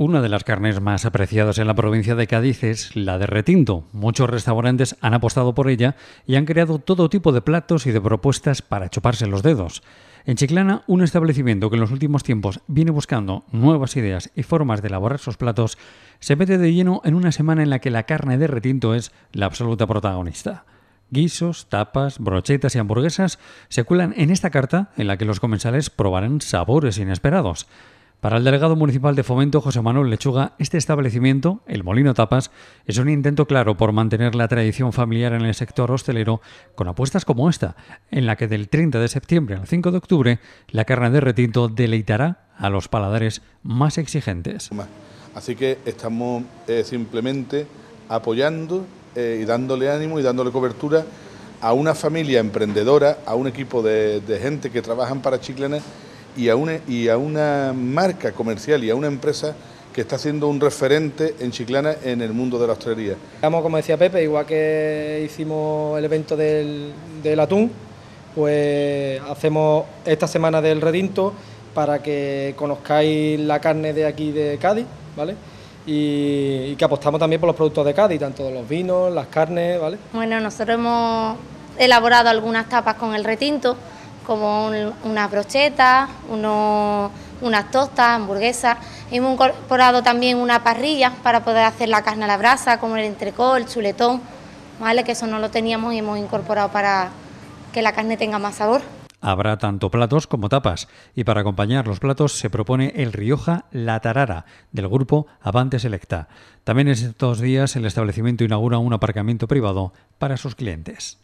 Una de las carnes más apreciadas en la provincia de Cádiz es la de retinto. Muchos restaurantes han apostado por ella y han creado todo tipo de platos y de propuestas para chuparse los dedos. En Chiclana, un establecimiento que en los últimos tiempos viene buscando nuevas ideas y formas de elaborar sus platos, se mete de lleno en una semana en la que la carne de retinto es la absoluta protagonista. Guisos, tapas, brochetas y hamburguesas se cuelan en esta carta en la que los comensales probarán sabores inesperados. Para el delegado municipal de fomento José Manuel Lechuga, este establecimiento, el Molino Tapas, es un intento claro por mantener la tradición familiar en el sector hostelero con apuestas como esta, en la que del 30 de septiembre al 5 de octubre la carne de retinto deleitará a los paladares más exigentes. Así que estamos eh, simplemente apoyando eh, y dándole ánimo y dándole cobertura a una familia emprendedora, a un equipo de, de gente que trabajan para Chiclana y a, una, marca comercial y a una empresa que está siendo un referente en Chiclana en el mundo de la hostelería. como decía Pepe, igual que hicimos el evento del, del atún, pues hacemos esta semana del redinto para que conozcáis la carne de aquí de Cádiz, ¿vale? Y, que apostamos también por los productos de Cádiz, tanto los vinos, las carnes, ¿vale? Bueno, nosotros hemos elaborado algunas tapas con el retinto como unas brochetas, unas tostas, hamburguesas. Hemos incorporado también una parrilla para poder hacer la carne a la brasa, como el entrecó, el chuletón, ¿vale? que eso no lo teníamos y hemos incorporado para que la carne tenga más sabor. Habrá tanto platos como tapas y para acompañar los platos se propone el Rioja La Tarara del grupo Avante Selecta. También en estos días el establecimiento inaugura un aparcamiento privado para sus clientes.